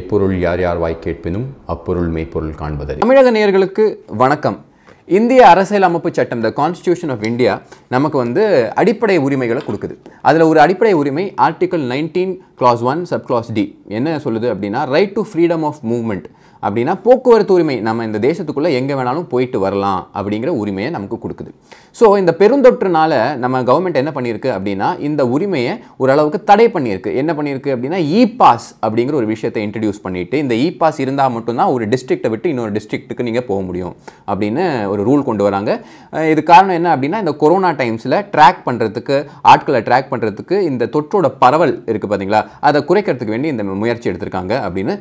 எப்பொருள் யார் யார் வாய் கேட்பினும் அப்பொருள் மெய்ப்பொருள் காண்பது தமிழக நேர்களுக்கு வணக்கம் இந்திய அரசியல் அமைப்பு சட்டம் த கான்ஸ்டியூஷன் ஆஃப் இந்தியா நமக்கு வந்து அடிப்படை உரிமைகளை கொடுக்குது அதில் ஒரு அடிப்படை உரிமை article nineteen clause one sub clause D என்ன சொல்லுது அப்படின்னா right to freedom of movement அப்படின்னா போக்குவரத்து உரிமை நம்ம இந்த தேசத்துக்குள்ளே எங்கே வேணாலும் போயிட்டு வரலாம் அப்படிங்கிற உரிமையை நமக்கு கொடுக்குது ஸோ இந்த பெருந்தொற்றுனால நம்ம கவர்மெண்ட் என்ன பண்ணியிருக்கு அப்படின்னா இந்த உரிமையை ஓரளவுக்கு தடை பண்ணியிருக்கு என்ன பண்ணியிருக்கு அப்படின்னா இ பாஸ் அப்படிங்கிற ஒரு விஷயத்தை இன்ட்ரடியூஸ் பண்ணிவிட்டு இந்த இ பாஸ் இருந்தால் மட்டும்தான் ஒரு டிஸ்ட்ரிக்ட்டை விட்டு இன்னொரு டிஸ்ட்ரிக்ட்டுக்கு நீங்கள் போக முடியும் அப்படின்னு ஒரு ரூல் கொண்டு வராங்க இது காரணம் என்ன அப்படின்னா இந்த கொரோனா டைம்ஸில் ட்ராக் பண்ணுறதுக்கு ஆட்களை ட்ராக் பண்ணுறதுக்கு இந்த தொற்றோட பரவல் இருக்குது பார்த்தீங்களா அதை குறைக்கிறதுக்கு வேண்டி இந்த முயற்சி எடுத்திருக்காங்க அப்படின்னு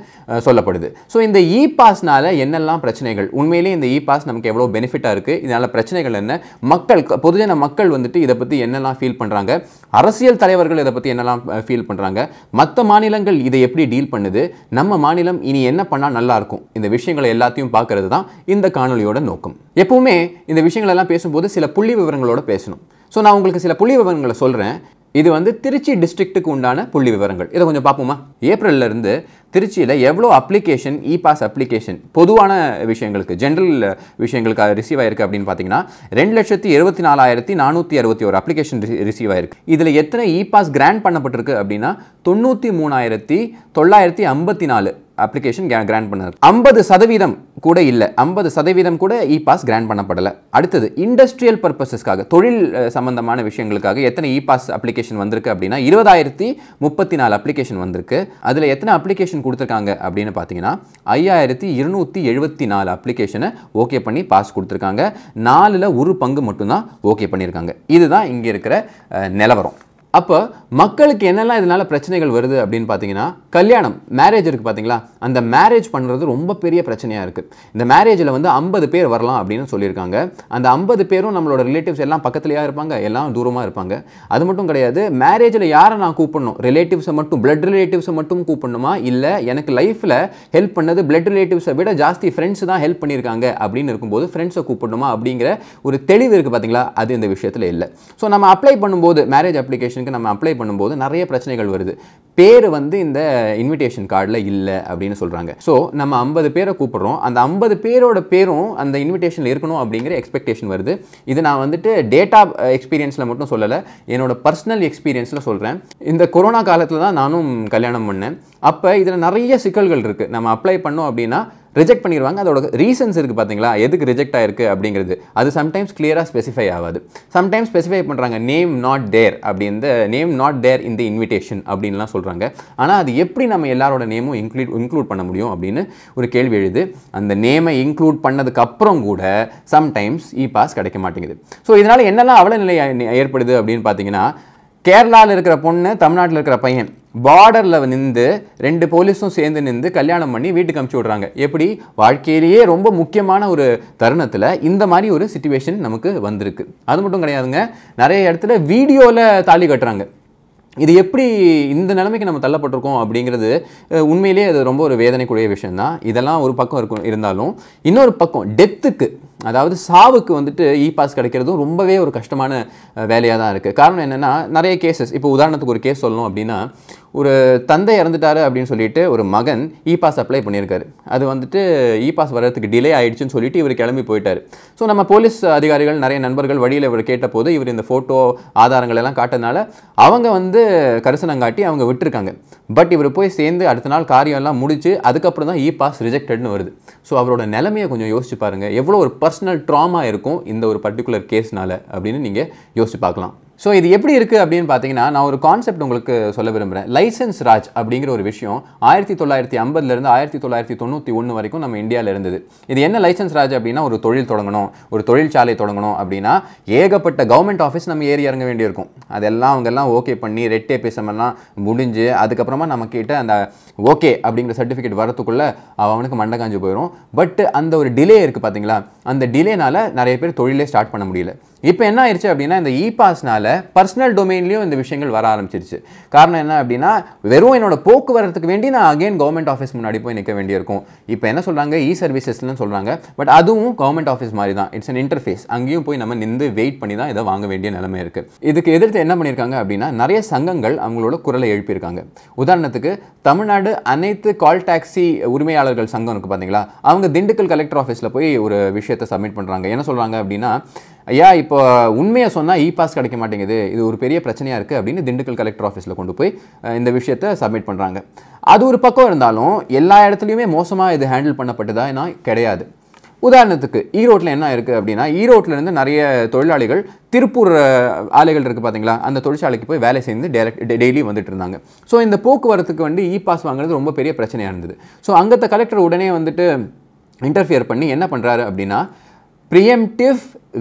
சொல்லப்படுது ஸோ இந்த இ பாஸ்னால் என்னெல்லாம் பிரச்சனைகள் உண்மையிலேயே இந்த இ பாஸ் நமக்கு எவ்வளோ பெனிஃபிட்டாக இருக்குது இதனால் பிரச்சனைகள் என்ன மக்கள் பொதுஜன மக்கள் வந்துட்டு இதை பற்றி என்னெல்லாம் ஃபீல் பண்ணுறாங்க அரசியல் தலைவர்கள் இதை பற்றி என்னெல்லாம் ஃபீல் பண்ணுறாங்க மற்ற மாநிலங்கள் இதை எப்படி டீல் பண்ணுது நம்ம மாநிலம் இனி என்ன பண்ணால் நல்லாயிருக்கும் இந்த விஷயங்களை எல்லாத்தையும் பார்க்கறது தான் இந்த காணொலியோட நோக்கம் எப்பவுமே இந்த விஷயங்களெல்லாம் பேசும்போது சில புள்ளி விவரங்களோட பேசணும் ஸோ நான் உங்களுக்கு சில புள்ளி விவரங்களை சொல்கிறேன் இது வந்து திருச்சி டிஸ்ட்ரிக்ட்டுக்கு உண்டான புள்ளி விவரங்கள் இதை கொஞ்சம் பார்ப்போமா ஏப்ரல்லேருந்து திருச்சியில் எவ்வளோ அப்ளிகேஷன் இ பாஸ் அப்ளிகேஷன் பொதுவான விஷயங்களுக்கு ஜென்ரல் விஷயங்களுக்கு ரிசீவ் ஆயிருக்கு அப்படின்னு பார்த்தீங்கன்னா ரெண்டு லட்சத்தி இருபத்தி நாலாயிரத்தி நானூற்றி அறுபத்தி ஒரு அப்ளிகேஷன் ரிசீவ் ஆயிருக்கு இதில் எத்தனை இ பாஸ் கிராண்ட் பண்ணப்பட்டிருக்கு அப்படின்னா தொண்ணூற்றி மூணாயிரத்தி தொள்ளாயிரத்தி ஐம்பத்தி நாலு அப்ளிகேஷன் கிராண்ட் பண்ணார் ஐம்பது சதவீதம் கூட இல்லை ஐம்பது சதவீதம் கூட இ பாஸ் கிராண்ட் பண்ணப்படலை அடுத்தது இண்டஸ்ட்ரியல் பர்பஸஸ்க்காக தொழில் சம்பந்தமான விஷயங்களுக்காக எத்தனை இ பாஸ் அப்ளிகேஷன் வந்திருக்கு அப்படின்னா இருபதாயிரத்தி முப்பத்தி நாலு அப்ளிகேஷன் வந்திருக்கு அதில் எத்தனை அப்ளிகேஷன் கொடுத்துருக்காங்க அப்படின்னு பார்த்தீங்கன்னா ஐயாயிரத்தி இருநூற்றி எழுபத்தி நாலு அப்ளிகேஷனை ஓகே பண்ணி பாஸ் கொடுத்துருக்காங்க நாலில் ஒரு பங்கு மட்டும்தான் ஓகே பண்ணியிருக்காங்க இதுதான் இங்கே இருக்கிற நிலவரம் அப்போ மக்களுக்கு என்னெல்லாம் இதனால் பிரச்சனைகள் வருது அப்படின்னு பார்த்தீங்கன்னா கல்யாணம் மேரேஜ் இருக்குது பார்த்தீங்களா அந்த மேரேஜ் பண்ணுறது ரொம்ப பெரிய பிரச்சனையாக இருக்குது இந்த மேரேஜில் வந்து ஐம்பது பேர் வரலாம் அப்படின்னு சொல்லியிருக்காங்க அந்த ஐம்பது பேரும் நம்மளோட ரிலேட்டிவ்ஸ் எல்லாம் பக்கத்துலையாக இருப்பாங்க எல்லாம் தூரமாக இருப்பாங்க அது மட்டும் கிடையாது மேரேஜில் யாரை நான் கூப்பிடணும் ரிலேட்டிவ்ஸை மட்டும் பிளட் ரிலேட்டிவ்ஸை மட்டும் கூப்பிடணுமா இல்லை எனக்கு லைஃப்பில் ஹெல்ப் பண்ணது பிளட் ரிலேட்டிவ்ஸை விட ஜாஸ்தி ஃப்ரெண்ட்ஸ் தான் ஹெல்ப் பண்ணியிருக்காங்க அப்படின்னு இருக்கும்போது ஃப்ரெண்ட்ஸை கூப்பிடணுமா அப்படிங்கிற ஒரு தெளிவு இருக்குது பார்த்தீங்களா அது இந்த விஷயத்தில் இல்லை ஸோ நம்ம அப்ளை பண்ணும்போது மேரேஜ் அப்ளிகேஷன் இன்விடேஷனுக்கு நம்ம அப்ளை பண்ணும்போது நிறைய பிரச்சனைகள் வருது பேர் வந்து இந்த இன்விடேஷன் கார்டில் இல்லை அப்படின்னு சொல்கிறாங்க ஸோ நம்ம ஐம்பது பேரை கூப்பிட்றோம் அந்த ஐம்பது பேரோட பேரும் அந்த இன்விடேஷனில் இருக்கணும் அப்படிங்கிற எக்ஸ்பெக்டேஷன் வருது இது நான் வந்துட்டு டேட்டா எக்ஸ்பீரியன்ஸில் மட்டும் சொல்லலை என்னோடய பர்சனல் எக்ஸ்பீரியன்ஸில் சொல்கிறேன் இந்த கொரோனா காலத்தில் தான் நானும் கல்யாணம் பண்ணேன் அப்போ இதில் நிறைய சிக்கல்கள் இருக்குது நம்ம அப்ளை பண்ணோம் அப்படின்னா ரிஜெக்ட் பண்ணிடுவாங்க அதோட ரீசன்ஸ் இருக்குது பார்த்தீங்களா எதுக்கு ரிஜெக்ட் ஆயிருக்கு அப்படிங்கிறது அது சம்டைம்ஸ் கிளியராக ஸ்பெசிஃபை ஆகாது சம்டைம்ஸ் ஸ்பெசிஃபை பண்ணுறாங்க நேம் நாட் தேர் அப்படின்னு நேம் நாட் தேர் இந்த இன்விடேஷன் அப்படின்லாம் சொல்கிறாங்க ஆனால் அது எப்படி நம்ம எல்லாரோட நேமும் இன்க்ளூட் இன்க்ளூட் பண்ண முடியும் அப்படின்னு ஒரு கேள்வி எழுது அந்த நேமை இன்க்ளூட் பண்ணதுக்கப்புறம் கூட சம்டைம்ஸ் இ பாஸ் கிடைக்க மாட்டேங்குது ஸோ இதனால் என்னெல்லாம் அவலநிலை ஏற்படுது அப்படின்னு பார்த்தீங்கன்னா கேரளாவில் இருக்கிற பொண்ணு தமிழ்நாட்டில் இருக்கிற பையன் பார்டரில் நின்று ரெண்டு போலீஸும் சேர்ந்து நின்று கல்யாணம் பண்ணி வீட்டுக்கு அமுச்சு விட்றாங்க எப்படி வாழ்க்கையிலேயே ரொம்ப முக்கியமான ஒரு தருணத்தில் இந்த மாதிரி ஒரு சுச்சுவேஷன் நமக்கு வந்திருக்கு அது மட்டும் கிடையாதுங்க நிறைய இடத்துல வீடியோவில் தாலி கட்டுறாங்க இது எப்படி இந்த நிலைமைக்கு நம்ம தள்ளப்பட்டிருக்கோம் அப்படிங்கிறது உண்மையிலேயே அது ரொம்ப ஒரு வேதனைக்குரிய விஷயந்தான் இதெல்லாம் ஒரு பக்கம் இருக்கும் இருந்தாலும் இன்னொரு பக்கம் டெத்துக்கு அதாவது சாவுக்கு வந்துட்டு இ பாஸ் கிடைக்கிறதும் ரொம்பவே ஒரு கஷ்டமான வேலையாக தான் இருக்குது காரணம் என்னென்னா நிறைய கேசஸ் இப்போ உதாரணத்துக்கு ஒரு கேஸ் சொல்லணும் அப்படின்னா ஒரு தந்தை இறந்துட்டாரு அப்படின்னு சொல்லிட்டு ஒரு மகன் இ பாஸ் அப்ளை பண்ணியிருக்காரு அது வந்துட்டு இ பாஸ் வர்றதுக்கு டிலே ஆயிடுச்சுன்னு சொல்லிட்டு இவர் கிளம்பி போயிட்டார் ஸோ நம்ம போலீஸ் அதிகாரிகள் நிறைய நண்பர்கள் வழியில் இவர் கேட்டபோது இவர் இந்த ஃபோட்டோ ஆதாரங்கள் எல்லாம் காட்டினால அவங்க வந்து கரிசனம் காட்டி அவங்க விட்டுருக்காங்க பட் இவர் போய் சேர்ந்து அடுத்த நாள் காரியம்லாம் முடிச்சு அதுக்கப்புறம் தான் இ பாஸ் ரிஜெக்டட்னு வருது ஸோ அவரோட நிலமையை கொஞ்சம் யோசிச்சு பாருங்கள் எவ்வளோ ஒரு பர்சனல் ட்ராமா இருக்கும் இந்த ஒரு பர்டிகுலர் கேஸ்னால் அப்படின்னு நீங்கள் யோசிச்சு பார்க்கலாம் ஸோ இது எப்படி இருக்குது அப்படின்னு பார்த்தீங்கன்னா நான் ஒரு கான்செப்ட் உங்களுக்கு சொல்ல விரும்புகிறேன் லைசன்ஸ் ராஜ் அப்படிங்கிற ஒரு விஷயம் ஆயிரத்தி தொள்ளாயிரத்தி ஐம்பதுலேருந்து ஆயிரத்தி தொள்ளாயிரத்தி தொண்ணூற்றி ஒன்று வரைக்கும் நம்ம இந்தியாவில் இருந்தது இது என்ன லைசன்ஸ் ராஜ் அப்படின்னா ஒரு தொழில் தொடங்கணும் ஒரு தொழிற்சாலை தொடங்கணும் அப்படின்னா ஏகப்பட்ட கவர்மெண்ட் ஆஃபீஸ் நம்ம ஏறி இறங்க வேண்டியிருக்கும் அதெல்லாம் அவங்கெல்லாம் ஓகே பண்ணி ரெட்டே பேசமெல்லாம் முடிஞ்சு அதுக்கப்புறமா நம்மக்கிட்ட அந்த ஓகே அப்படிங்கிற சர்டிஃபிகேட் வரத்துக்குள்ளே அவனுக்கு மண்டை காஞ்சி போயிடும் பட் அந்த ஒரு டிலே இருக்குது பார்த்தீங்களா அந்த டிலேனால் நிறைய பேர் தொழிலே ஸ்டார்ட் பண்ண முடியல இப்போ என்ன ஆயிடுச்சு அப்படின்னா இந்த இ பாஸ்னால் பர்சனல் டொமைன்லேயும் இந்த விஷயங்கள் வர ஆரம்பிச்சிருச்சு காரணம் என்ன அப்படின்னா வெறும் என்னோட போக்குவரத்துக்கு வேண்டி நான் அகைன் கவர்மெண்ட் ஆஃபீஸ் முன்னாடி போய் நிற்க வேண்டியிருக்கும் இப்போ என்ன சொல்கிறாங்க இ சர்வீசஸ்னு சொல்கிறாங்க பட் அதுவும் கவர்மெண்ட் ஆஃபீஸ் மாதிரி தான் இட்ஸ் அன் இன்டர்ஃபேஸ் அங்கேயும் போய் நம்ம நின்று வெயிட் பண்ணி தான் இதை வாங்க வேண்டிய நிலைமை இருக்குது இதுக்கு எதிர்த்து என்ன பண்ணியிருக்காங்க அப்படின்னா நிறைய சங்கங்கள் அவங்களோட குரலை எழுப்பியிருக்காங்க உதாரணத்துக்கு தமிழ்நாடு அனைத்து கால் டாக்ஸி உரிமையாளர்கள் சங்கம் இருக்குது பார்த்தீங்களா அவங்க திண்டுக்கல் கலெக்டர் ஆஃபீஸில் போய் ஒரு விஷயத்தை சப்மிட் பண்ணுறாங்க என்ன சொல்கிறாங்க அப்படின்னா ஐயா இப்போ உண்மையை சொன்னால் இ பாஸ் கிடைக்க மாட்டேங்குது இது ஒரு பெரிய பிரச்சனையாக இருக்குது அப்படின்னு திண்டுக்கல் கலெக்டர் ஆஃபீஸில் கொண்டு போய் இந்த விஷயத்தை சப்மிட் பண்ணுறாங்க அது ஒரு பக்கம் இருந்தாலும் எல்லா இடத்துலையுமே மோசமாக இது ஹேண்டில் பண்ணப்பட்டதானா கிடையாது உதாரணத்துக்கு ஈரோட்டில் என்ன இருக்குது அப்படின்னா ஈரோட்டிலேருந்து நிறைய தொழிலாளிகள் திருப்பூர் ஆலைகள் இருக்குது பார்த்தீங்களா அந்த தொழிற்சாலைக்கு போய் வேலை செய்து டேரக்ட் டெய்லி வந்துட்டு இருந்தாங்க ஸோ இந்த போக்குவரத்துக்கு வந்து இ பாஸ் வாங்குறது ரொம்ப பெரிய பிரச்சனையாக இருந்தது ஸோ அங்கத்த கலெக்டர் உடனே வந்துட்டு இன்டர்ஃபியர் பண்ணி என்ன பண்ணுறாரு அப்படின்னா preemptive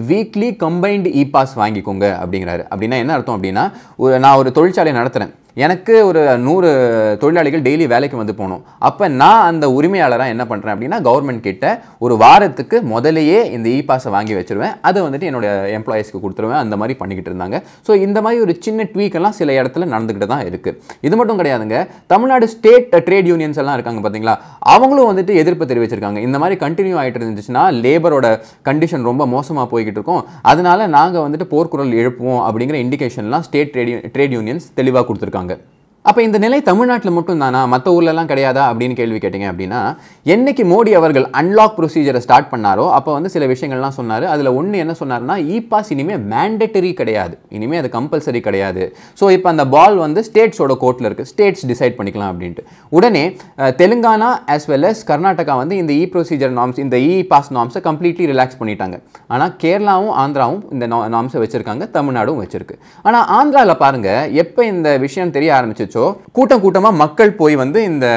weekly combined e pass வாங்கிக்கோங்க அப்படிங்கிறாரு அப்படின்னா என்ன அர்த்தம் அப்படின்னா ஒரு நான் ஒரு தொழிற்சாலையை நடத்துகிறேன் எனக்கு ஒரு நூறு தொழிலாளிகள் டெய்லி வேலைக்கு வந்து போகணும் அப்போ நான் அந்த உரிமையாளராக என்ன பண்ணுறேன் அப்படின்னா கவர்மெண்ட் கிட்ட ஒரு வாரத்துக்கு முதலேயே இந்த இ பாஸை வாங்கி வச்சுருவேன் அதை வந்துட்டு என்னோட எம்ப்ளாயீஸ்க்கு கொடுத்துருவேன் அந்த மாதிரி பண்ணிக்கிட்டு இருந்தாங்க ஸோ இந்த மாதிரி ஒரு சின்ன ட்வீக்கெல்லாம் சில இடத்துல நடந்துக்கிட்டு தான் இருக்குது இது மட்டும் கிடையாதுங்க தமிழ்நாடு ஸ்டேட் ட்ரேட் யூனியன்ஸ் எல்லாம் இருக்காங்க பார்த்தீங்களா அவங்களும் வந்துட்டு எதிர்ப்பு தெரிவிச்சிருக்காங்க இந்த மாதிரி கண்டினியூ ஆகிட்டு இருந்துச்சுன்னா லேபரோட கண்டிஷன் ரொம்ப மோசமாக போய் போய்கிட்டு இருக்கோம் அதனால் நாங்கள் வந்துட்டு போர்க்குரல் எழுப்புவோம் அப்படிங்கிற இண்டிகேஷன்லாம் ஸ்டேட் ட்ரேட் ட்ரேட் யூனியன்ஸ் தெளிவாக கொடுத்துருக்காங்க அப்போ இந்த நிலை தமிழ்நாட்டில் மட்டும் தானா மற்ற ஊர்லலாம் கிடையாதா அப்படின்னு கேள்வி கேட்டிங்க அப்படின்னா என்னைக்கு மோடி அவர்கள் அன்லாக் ப்ரொசீஜரை ஸ்டார்ட் பண்ணாரோ அப்போ வந்து சில விஷயங்கள்லாம் சொன்னார் அதில் ஒன்று என்ன சொன்னார்னா இ பாஸ் இனிமேல் மேண்டட்டரி கிடையாது இனிமேல் அது கம்பல்சரி கிடையாது ஸோ இப்போ அந்த பால் வந்து ஸ்டேட்ஸோட கோர்ட்டில் இருக்குது ஸ்டேட்ஸ் டிசைட் பண்ணிக்கலாம் அப்படின்ட்டு உடனே Telangana as well as Karnataka வந்து இந்த இ ப்ரொசீஜர் நாம்ஸ் இந்த இ பாஸ் நாம்ஸை கம்ப்ளீட்லி ரிலாக்ஸ் பண்ணிட்டாங்க ஆனால் கேரளாவும் ஆந்திராவும் இந்த நாம்ஸை வச்சுருக்காங்க தமிழ்நாடும் வச்சுருக்கு ஆனால் ஆந்திராவில் பாருங்கள் எப்போ இந்த விஷயம் தெரிய ஆரம்பிச்சிச்சு கூட்டம் கூட்டமாக மக்கள் போய் வந்து இந்த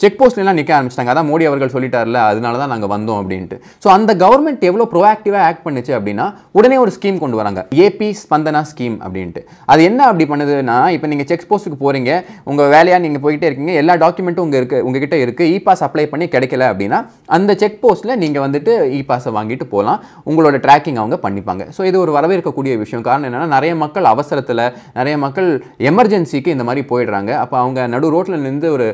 செக் போஸ்ட்லாம் நிற்க ஆரம்பிச்சிட்டாங்க அதான் மோடி அவர்கள் சொல்லிட்டார்ல அதனால தான் நாங்கள் வந்தோம் அப்படின்ட்டு ஸோ அந்த கவர்மெண்ட் எவ்வளோ ப்ரோஆக்டிவாக ஆக்ட் பண்ணுச்சு அப்படின்னா உடனே ஒரு ஸ்கீம் கொண்டு வராங்க ஏபி ஸ்பந்தனா ஸ்கீம் அப்படின்ட்டு அது என்ன அப்படி பண்ணுதுன்னா இப்போ நீங்கள் செக் போஸ்ட்டுக்கு போகிறீங்க உங்கள் வேலையாக நீங்கள் போயிட்டே இருக்கீங்க எல்லா டாக்குமெண்ட்டும் உங்கள் இருக்கு உங்ககிட்ட இருக்குது இ பாஸ் அப்ளை பண்ணி கிடைக்கல அப்படின்னா அந்த செக் போஸ்ட்டில் நீங்கள் வந்துட்டு இ பாஸை வாங்கிட்டு போகலாம் உங்களோட ட்ராக்கிங் அவங்க பண்ணிப்பாங்க ஸோ இது ஒரு வரவேற்கக்கூடிய விஷயம் காரணம் என்னென்னா நிறைய மக்கள் அவசரத்தில் நிறைய மக்கள் எமர்ஜென்சிக்கு இந்த மாதிரி போயிடுறாங்க அப்போ அவங்க நடு ரோட்டில் நின்று ஒரு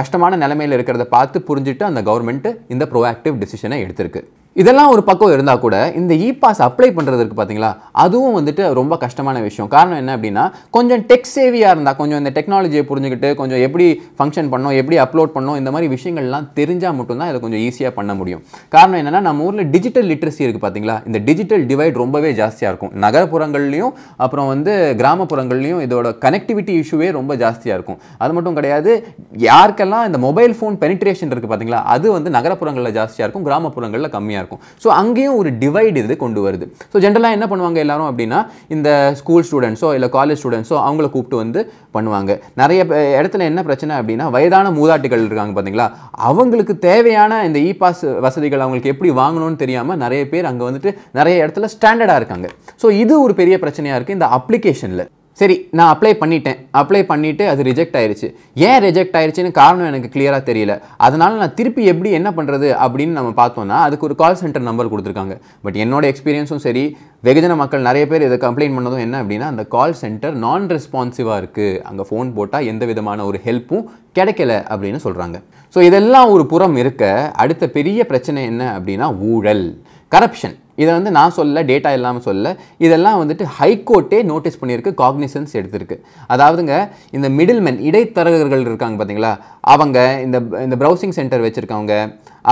கஷ்டமான நிலமையில் இருக்கிறத பார்த்து புரிஞ்சுட்டு அந்த கவர்மெண்ட் இந்த ப்ரோஆக்டிவ் டெசிஷனை எடுத்திருக்கு இதெல்லாம் ஒரு பக்கம் இருந்தால் கூட இந்த இ பாஸ் அப்ளை பண்ணுறதுக்கு பார்த்தீங்களா அதுவும் வந்துட்டு ரொம்ப கஷ்டமான விஷயம் காரணம் என்ன அப்படின்னா கொஞ்சம் டெக் சேவியாக இருந்தால் கொஞ்சம் இந்த டெக்னாலஜியை புரிஞ்சுக்கிட்டு கொஞ்சம் எப்படி ஃபங்க்ஷன் பண்ணோம் எப்படி அப்லோட் பண்ணோம் இந்த மாதிரி விஷயங்கள்லாம் தெரிஞ்சால் மட்டும்தான் இதை கொஞ்சம் ஈஸியாக பண்ண முடியும் காரணம் என்னென்னா நம்ம ஊரில் டிஜிட்டல் லிட்ரஸி இருக்குது பார்த்தீங்களா இந்த டிஜிட்டல் டிவைட் ரொம்பவே ஜாஸ்தியாக இருக்கும் நகரப்புறங்கள்லையும் அப்புறம் வந்து கிராமப்புறங்கள்லையும் இதோட கனெக்டிவிட்டி இஷ்யூவே ரொம்ப ஜாஸ்தியாக இருக்கும் அது மட்டும் கிடையாது யாருக்கெல்லாம் இந்த மொபைல் ஃபோன் பெனிட்ரேஷன் இருக்குது பார்த்தீங்களா அது வந்து நகரப்புறங்களில் ஜாஸ்தியாக இருக்கும் கிராமப்புறங்களில் கம்மியாக இருக்கும் இருக்கும் ஸோ அங்கேயும் ஒரு டிவைட் இது கொண்டு வருது ஸோ ஜென்ரலாக என்ன பண்ணுவாங்க எல்லாரும் அப்படின்னா இந்த ஸ்கூல் ஸ்டூடெண்ட்ஸோ இல்லை காலேஜ் ஸ்டூடெண்ட்ஸோ அவங்கள கூப்பிட்டு வந்து பண்ணுவாங்க நிறைய இடத்துல என்ன பிரச்சனை அப்படின்னா வயதான மூதாட்டிகள் இருக்காங்க பார்த்தீங்களா அவங்களுக்கு தேவையான இந்த இ பாஸ் வசதிகள் அவங்களுக்கு எப்படி வாங்கணும்னு தெரியாமல் நிறைய பேர் அங்கே வந்துட்டு நிறைய இடத்துல ஸ்டாண்டர்டாக இருக்காங்க ஸோ இது ஒரு பெரிய பிரச்சனையாக இருக்குது இந்த அப்ளிகேஷனில் சரி நான் அப்ளை பண்ணிட்டேன் அப்ளை பண்ணிவிட்டு அது ரிஜெக்ட் ஆயிடுச்சு ஏன் ரிஜெக்ட் ஆயிடுச்சுன்னு காரணம் எனக்கு கிளியராக தெரியல அதனால் நான் திருப்பி எப்படி என்ன பண்ணுறது அப்படின்னு நம்ம பார்த்தோம்னா அதுக்கு ஒரு கால் சென்டர் நம்பர் கொடுத்துருக்காங்க பட் என்னோட எக்ஸ்பீரியன்ஸும் சரி வெகுஜன மக்கள் நிறைய பேர் இதை கம்ப்ளைண்ட் பண்ணதும் என்ன அப்படின்னா அந்த கால் சென்டர் நான் ரெஸ்பான்சிவாக இருக்குது அங்கே ஃபோன் போட்டால் எந்த விதமான ஒரு ஹெல்ப்பும் கிடைக்கல அப்படின்னு சொல்கிறாங்க ஸோ இதெல்லாம் ஒரு புறம் இருக்க அடுத்த பெரிய பிரச்சனை என்ன அப்படின்னா ஊழல் கரப்ஷன் இதை வந்து நான் சொல்ல டேட்டா இல்லாமல் சொல்ல இதெல்லாம் வந்துட்டு ஹைகோர்ட்டே நோட்டீஸ் பண்ணியிருக்கு காக்னிசன்ஸ் எடுத்திருக்கு அதாவதுங்க இந்த மிடில்மேன் இடைத்தரகர்கள் இருக்காங்க பார்த்தீங்களா அவங்க இந்த இந்த ப்ரௌசிங் சென்டர் வச்சுருக்கவங்க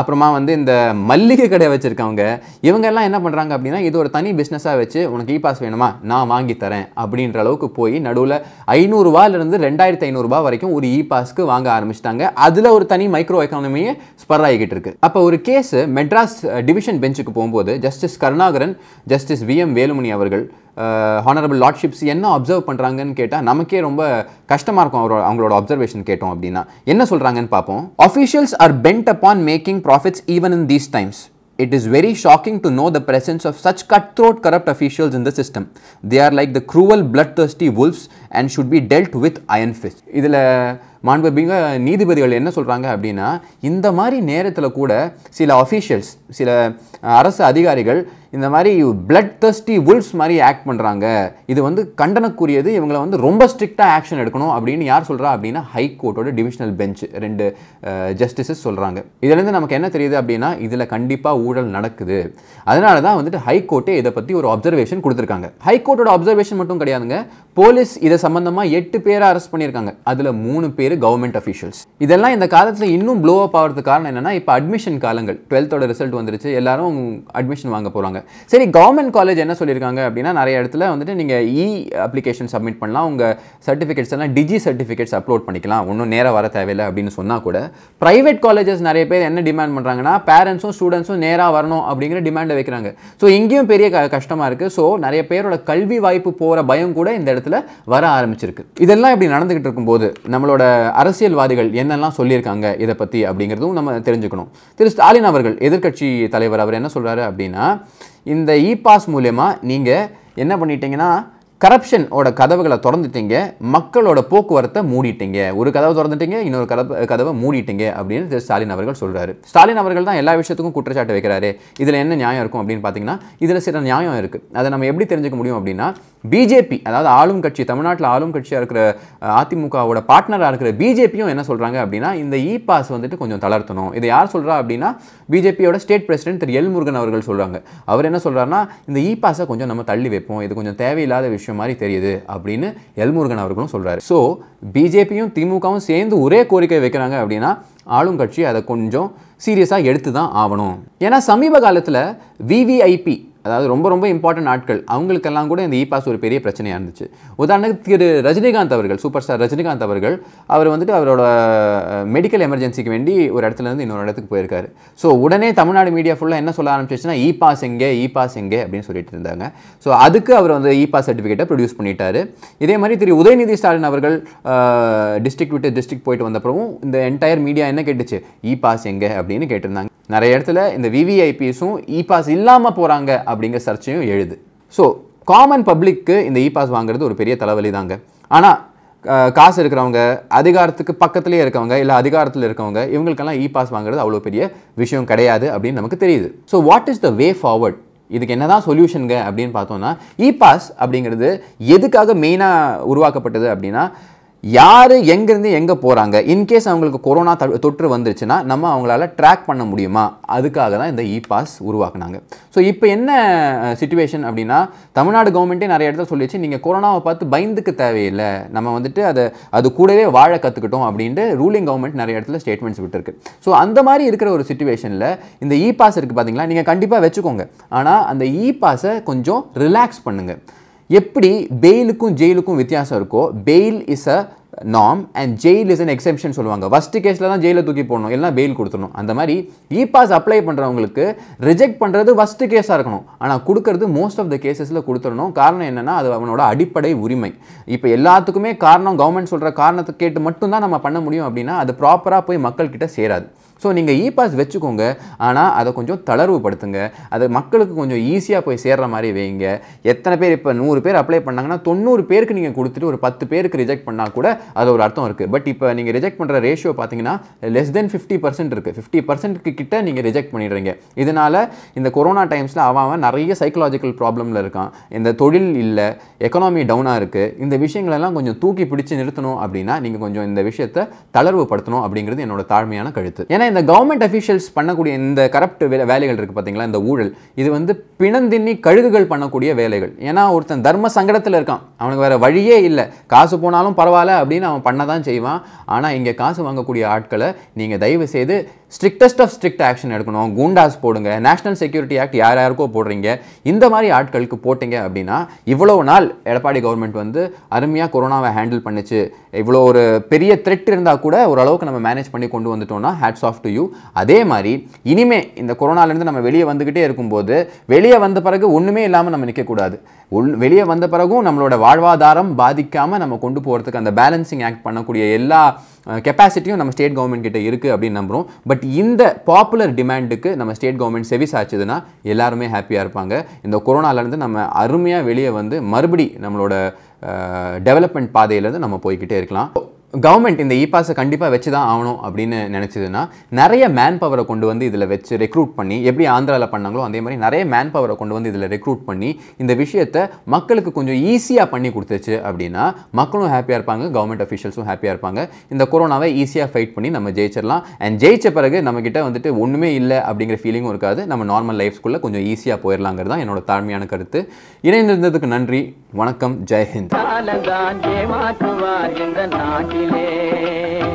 அப்புறமா வந்து இந்த மல்லிகை கடை வச்சுருக்கவங்க இவங்க எல்லாம் என்ன பண்ணுறாங்க அப்படின்னா இது ஒரு தனி பிஸ்னஸாக வச்சு உனக்கு இ பாஸ் வேணுமா நான் வாங்கி தரேன் அப்படின்ற அளவுக்கு போய் நடுவில் ஐநூறுரூவாலேருந்து ரெண்டாயிரத்து ஐநூறுரூவா வரைக்கும் ஒரு இ பாஸ்க்கு வாங்க ஆரம்பிச்சிட்டாங்க அதில் ஒரு தனி மைக்ரோ எக்கானமியை ஸ்பர் ஆகிக்கிட்டு இருக்குது அப்போ ஒரு கேஸ் மெட்ராஸ் டிவிஷன் பெஞ்சுக்கு போகும்போது justice Karunakaran justice V M Velumani அவர்கள் ஹானரபிள் லார்ட்ஷிப்ஸ் என்ன அப்சர்வ் பண்ணுறாங்கன்னு கேட்டால் நமக்கே ரொம்ப கஷ்டமாக இருக்கும் அவரோட அவங்களோட அப்சர்வேஷன் கேட்டோம் அப்படின்னா என்ன சொல்கிறாங்கன்னு பார்ப்போம் officials are bent upon making profits even in these times is very shocking to know the presence of such cut throat corrupt officials இந்த system they are like the cruel blood thirsty wolves and should be dealt with iron fist. இதில் மாண்புமிக நீதிபதிகள் என்ன சொல்கிறாங்க அப்படின்னா இந்த மாதிரி நேரத்தில் கூட சில அஃபீஷியல்ஸ் சில அரசு அதிகாரிகள் இந்த மாதிரி பிளட் தஸ்டி வுல்ஸ் மாதிரி ஆக்ட் பண்ணுறாங்க இது வந்து கண்டனக்குரியது இவங்களை வந்து ரொம்ப ஸ்ட்ரிக்டாக ஆக்ஷன் எடுக்கணும் அப்படின்னு யார் சொல்கிறா அப்படின்னா ஹைகோர்ட்டோட டிவிஷனல் பெஞ்ச் ரெண்டு ஜஸ்டிஸஸ் சொல்கிறாங்க இதுலேருந்து நமக்கு என்ன தெரியுது அப்படின்னா இதில் கண்டிப்பாக ஊழல் நடக்குது அதனால தான் வந்துட்டு ஹைகோர்ட்டே இதை பற்றி ஒரு அப்சர்வேஷன் கொடுத்துருக்காங்க ஹைகோர்ட்டோட அப்சர்வேஷன் மட்டும் கிடையாதுங்க போலீஸ் இதை சம்மந்தமாக எட்டு பேரை அரெஸ்ட் பண்ணியிருக்காங்க அதில் மூணு பேர் கவர்மெண்ட் அஃபீஷியல்ஸ் இதெல்லாம் இந்த காலத்தில் இன்னும் ப்ளோ அப் ஆகிறதுக்கு காரணம் என்னென்னா இப்போ அட்மிஷன் காலங்கள் டுவெல்த்தோட ரிசல்ட் வந்துருச்சு எல்லாரும் அட்மிஷன் வாங்க போகிறாங்க சரி கவர்மெண்ட் காலேஜ் என்ன சொல்லியிருக்காங்க அப்படின்னா நிறைய இடத்துல வந்துட்டு நீங்கள் இ அப்ளிகேஷன் சப்மிட் பண்ணலாம் உங்கள் சர்டிஃபிகேட்ஸ் எல்லாம் டிஜி சர்டிஃபிகேட்ஸ் அப்லோட் பண்ணிக்கலாம் ஒன்றும் நேராக வர தேவையில்லை அப்படின்னு சொன்னால் கூட ப்ரைவேட் காலேஜஸ் நிறைய பேர் என்ன டிமாண்ட் பண்ணுறாங்கன்னா பேரண்ட்ஸும் ஸ்டூடெண்ட்ஸும் நேராக வரணும் அப்படிங்கிற டிமாண்டை வைக்கிறாங்க ஸோ இங்கேயும் பெரிய க கஷ்டமாக இருக்குது ஸோ நிறைய பேரோட கல்வி வாய்ப்பு போகிற பயம் கூட இந்த இடத்துல வர ஆரம்பிச்சிருக்கு இதெல்லாம் இப்படி நடந்துக்கிட்டு இருக்கும்போது நம்மளோட அரசியல்வாதிகள் என்னெல்லாம் சொல்லியிருக்காங்க இதை பற்றி அப்படிங்கிறதும் நம்ம தெரிஞ்சுக்கணும் திரு ஸ்டாலின் அவர்கள் எதிர்கட்சி தலைவர் அவர் என்ன சொல்கிறாரு அப்படின்னா இந்த இ பாஸ் மூலயமா நீங்கள் என்ன பண்ணிட்டீங்கன்னா கரப்ஷனோட கதவுகளை திறந்துட்டீங்க மக்களோட போக்குவரத்தை மூடிட்டீங்க ஒரு கதவை திறந்துட்டீங்க இன்னொரு கதவை கதவை மூடிட்டீங்க அப்படின்னு திரு ஸ்டாலின் அவர்கள் சொல்கிறாரு ஸ்டாலின் அவர்கள் தான் எல்லா விஷயத்துக்கும் குற்றச்சாட்டு வைக்கிறாரு இதில் என்ன நியாயம் இருக்கும் அப்படின்னு பார்த்தீங்கன்னா இதில் சில நியாயம் இருக்குது அதை நம்ம எப்படி தெரிஞ்சுக்க முடியும் அப்படின்னா பிஜேபி அதாவது ஆளும் கட்சி தமிழ்நாட்டில் ஆளும் கட்சியாக இருக்கிற அதிமுகவோட பார்ட்னராக இருக்கிற பிஜேபியும் என்ன சொல்கிறாங்க அப்படின்னா இந்த இ பாஸ் வந்துட்டு கொஞ்சம் தளர்த்தணும் இதை யார் சொல்கிறா அப்படின்னா பிஜேபியோட state president Thiru L Murugan அவர்கள் சொல்கிறாங்க அவர் என்ன சொல்கிறாருன்னா இந்த இ பாஸை கொஞ்சம் நம்ம தள்ளி வைப்போம் இது கொஞ்சம் தேவையில்லாத விஷயம் மாதிரி தெரியுது அப்படின்னு எல் முருகன் அவர்களும் சொல்கிறாரு ஸோ பிஜேபியும் திமுகவும் சேர்ந்து ஒரே கோரிக்கை வைக்கிறாங்க அப்படின்னா ஆளும் கட்சி அதை கொஞ்சம் சீரியஸாக எடுத்து தான் ஆகணும் ஏன்னா சமீப காலத்தில் விவிஐபி அதாவது ரொம்ப ரொம்ப இம்பார்ட்டன்ட் ஆட்கள் அவங்களுக்கெல்லாம் கூட இந்த இ பாஸ் ஒரு பெரிய பிரச்சனையாக இருந்துச்சு உதாரணத்துக்கு திரு ரஜினிகாந்த் அவர்கள் சூப்பர் ஸ்டார் ரஜினிகாந்த் அவர்கள் அவர் வந்துட்டு அவரோட மெடிக்கல் எமர்ஜென்சிக்கு வேண்டி ஒரு இடத்துலேருந்து இன்னொரு இடத்துக்கு போயிருக்காரு ஸோ உடனே தமிழ்நாடு மீடியா ஃபுல்லாக என்ன சொல்ல ஆரம்பிச்சிச்சுன்னா இ பாஸ் எங்கே இ பாஸ் எங்கே அப்படின்னு சொல்லிட்டு இருந்தாங்க ஸோ அதுக்கு அவர் வந்து இ பாஸ் சர்டிஃபிகேட்டை ப்ரொடியூஸ் பண்ணிட்டாரு இதே மாதிரி திரு உதயநிதி ஸ்டாலின் அவர்கள் டிஸ்ட்ரிக்ட் விட்டு டிஸ்ட்ரிக்ட் போயிட்டு வந்தப்பறவும் இந்த என்டையர் மீடியா என்ன கேட்டுச்சு இ பாஸ் எங்கே அப்படின்னு கேட்டிருந்தாங்க நிறைய இடத்துல இந்த விவிஐபிஸும் இ பாஸ் இல்லாமல் போகிறாங்க அப்படிங்கிற சர்ச்சையும் எழுது ஸோ காமன் பப்ளிக்கு இந்த இ பாஸ் வாங்குறது ஒரு பெரிய தலைவலி தாங்க ஆனால் காசு இருக்கிறவங்க அதிகாரத்துக்கு பக்கத்துலேயே இருக்கவங்க இல்லை அதிகாரத்தில் இருக்கவங்க இவங்களுக்கெல்லாம் இ பாஸ் வாங்குறது அவ்வளோ பெரிய விஷயம் கிடையாது அப்படின்னு நமக்கு தெரியுது so what is the way forward இதுக்கு என்ன தான் சொல்யூஷனுங்க அப்படின்னு பார்த்தோம்னா இ பாஸ் அப்படிங்கிறது எதுக்காக மெயினாக உருவாக்கப்பட்டது அப்படின்னா யார் எங்கேருந்து எங்கே போகிறாங்க இன்கேஸ் அவங்களுக்கு கொரோனா தொற்று வந்துருச்சுன்னா நம்ம அவங்களால ட்ராக் பண்ண முடியுமா அதுக்காக தான் இந்த இ பாஸ் உருவாக்குனாங்க ஸோ இப்போ என்ன சுச்சுவேஷன் அப்படின்னா தமிழ்நாடு கவர்மெண்ட்டே நிறைய இடத்துல சொல்லிச்சு நீங்கள் கொரோனாவை பார்த்து பயந்துக்கு தேவையில்லை நம்ம வந்துட்டு அதை அது கூடவே வாழ கற்றுக்கிட்டோம் அப்படின்ட்டு ரூலிங் கவர்மெண்ட் நிறைய இடத்துல ஸ்டேட்மெண்ட்ஸ் விட்டுருக்கு ஸோ அந்த மாதிரி இருக்கிற ஒரு சுச்சுவேஷனில் இந்த இ பாஸ் இருக்குது பார்த்தீங்களா நீங்கள் கண்டிப்பாக வச்சுக்கோங்க ஆனால் அந்த இ பாஸை கொஞ்சம் ரிலாக்ஸ் பண்ணுங்கள் எப்படி பெயிலுக்கும் ஜெயிலுக்கும் வித்தியாசம் இருக்கோ பெயில் இஸ் அ நாம் and jail is an exception சொல்லுவாங்க ஃபஸ்ட்டு கேஸில் தான் ஜெயிலில் தூக்கி போடணும் எல்லாம் பெயில் கொடுத்துடணும் அந்த மாதிரி இ பாஸ் அப்ளை பண்ணுறவங்களுக்கு ரிஜெக்ட் பண்ணுறது ஃபஸ்ட்டு கேஸாக இருக்கணும் ஆனால் கொடுக்கறது மோஸ்ட் ஆஃப் த கேசஸில் கொடுத்துடணும் காரணம் என்னென்னா அது அவனோட அடிப்படை உரிமை இப்போ எல்லாத்துக்குமே காரணம் கவர்மெண்ட் சொல்கிற காரணத்தை கேட்டு மட்டும்தான் நம்ம பண்ண முடியும் அப்படின்னா அது ப்ராப்பராக போய் மக்கள்கிட்ட சேராது ஸோ நீங்கள் இ பாஸ் வச்சுக்கோங்க ஆனால் அதை கொஞ்சம் படுத்துங்க அது மக்களுக்கு கொஞ்சம் ஈஸியாக போய் சேர்கிற மாதிரி வைங்க எத்தனை பேர் இப்போ நூறு பேர் அப்ளை பண்ணாங்கன்னா தொண்ணூறு பேருக்கு நீங்கள் கொடுத்துட்டு ஒரு பத்து பேருக்கு ரிஜெக்ட் பண்ணால் கூட அது ஒரு அர்த்தம் இருக்குது பட் இப்போ நீங்கள் ரிஜெக்ட் பண்ணுற ரேஷியோ பார்த்தீங்கன்னா லெஸ் தென் ஃபிஃப்டி பர்சன்ட் இருக்குது ஃபிஃப்டி பர்சன்ட்க்கு கிட்ட நீங்கள் ரிஜெக்ட் பண்ணிடுறீங்க இதனால் இந்த கொரோனா டைம்ஸில் அவன் நிறைய சைக்கலாஜிக்கல் ப்ராப்ளமில் இருக்கான் இந்த தொழில் இல்லை எக்கனாமி டவுனாக இருக்குது இந்த விஷயங்களெல்லாம் கொஞ்சம் தூக்கி பிடிச்சி நிறுத்தணும் அப்படின்னா நீங்கள் கொஞ்சம் இந்த விஷயத்தை தளர்வுபடுத்தணும் அப்படிங்கிறது என்னோட தாழ்மையான கழுத்து ஏன்னா ஏன்னா இந்த கவர்மெண்ட் அஃபீஷியல்ஸ் பண்ணக்கூடிய இந்த கரப்ட் வேலைகள் இருக்குது பார்த்தீங்களா இந்த ஊழல் இது வந்து பிணந்தின்னி கழுகுகள் பண்ணக்கூடிய வேலைகள் ஏன்னா ஒருத்தன் தர்ம சங்கடத்தில் இருக்கான் அவனுக்கு வேறு வழியே இல்லை காசு போனாலும் பரவாயில்ல அப்படின்னு அவன் பண்ண தான் செய்வான் ஆனால் இங்கே காசு வாங்கக்கூடிய ஆட்களை நீங்கள் தயவு செய்து ஸ்ட்ரிக்டஸ்ட் ஆஃப் ஸ்ட்ரிக்ட் ஆக்ஷன் எடுக்கணும் குண்டாஸ் போடுங்க நேஷனல் செக்யூரிட்டி ஆக்ட் யார் யாருக்கோ போடுறீங்க இந்த மாதிரி ஆட்களுக்கு போட்டிங்க அப்படின்னா இவ்வளோ நாள் எடப்பாடி கவர்மெண்ட் வந்து அருமையாக கொரோனாவை ஹேண்டில் பண்ணிச்சு இவ்வளோ ஒரு பெரிய த்ரெட் இருந்தால் கூட ஓரளவுக்கு நம்ம மேனேஜ் பண்ணி கொண்டு வந்துட்டோம்னா ஹேட்ஸ் ஆஃப் டு யூ அதே மாதிரி இனிமே இந்த கொரோனாலேருந்து நம்ம வெளியே வந்துக்கிட்டே இருக்கும்போது வெளியே வந்த பிறகு ஒன்றுமே இல்லாமல் நம்ம நிற்கக்கூடாது ஒன் வெளியே வந்த பிறகும் நம்மளோட வாழ்வாதாரம் பாதிக்காமல் நம்ம கொண்டு போகிறதுக்கு அந்த பேலன்சிங் ஆக்ட் பண்ணக்கூடிய எல்லா கெப்பாசிட்டியும் நம்ம ஸ்டேட் கவர்மெண்ட் கிட்ட இருக்குது அப்படின்னு நம்புகிறோம் பட் இந்த பாப்புலர் டிமாண்டுக்கு நம்ம ஸ்டேட் கவர்மெண்ட் செவிஸ் ஆச்சுதுன்னா எல்லாருமே ஹாப்பியாக இருப்பாங்க இந்த கொரோனாலேருந்து நம்ம அருமையாக வெளியே வந்து மறுபடி நம்மளோட டெவலப்மெண்ட் பாதையிலேருந்து நம்ம போய்கிட்டே இருக்கலாம் கவர்மெண்ட் இந்த இ பாஸை கண்டிப்பாக வச்சு தான் ஆகணும் அப்படின்னு நினச்சதுன்னா நிறைய மேன் பவரை கொண்டு வந்து இதில் வச்சு ரெக்ரூட் பண்ணி எப்படி ஆந்திராவில் பண்ணாங்களோ அதே மாதிரி நிறைய மேன் பவரை கொண்டு வந்து இதில் ரெக்ரூட் பண்ணி இந்த விஷயத்தை மக்களுக்கு கொஞ்சம் ஈஸியாக பண்ணி கொடுத்துச்சு அப்படின்னா மக்களும் ஹாப்பியாக இருப்பாங்க கவர்மெண்ட் அஃபிஷியல்ஸும் ஹாப்பியாக இருப்பாங்க இந்த கொரோனாவை ஈஸியாக ஃபைட் பண்ணி நம்ம ஜெயிச்சிடலாம் அண்ட் ஜெயிச்ச பிறகு நம்மக்கிட்ட வந்துட்டு ஒன்றுமே இல்லை அப்படிங்கிற ஃபீலிங்கும் இருக்காது நம்ம நார்மல் லைஃப்ஸ்குள்ளே கொஞ்சம் ஈஸியாக போயிடலாங்கிறது தான் என்னோட தாழ்மையான கருத்து இணைந்திருந்ததுக்கு நன்றி வணக்கம் ஜெய்ஹிந்த் ಮೇಲೆ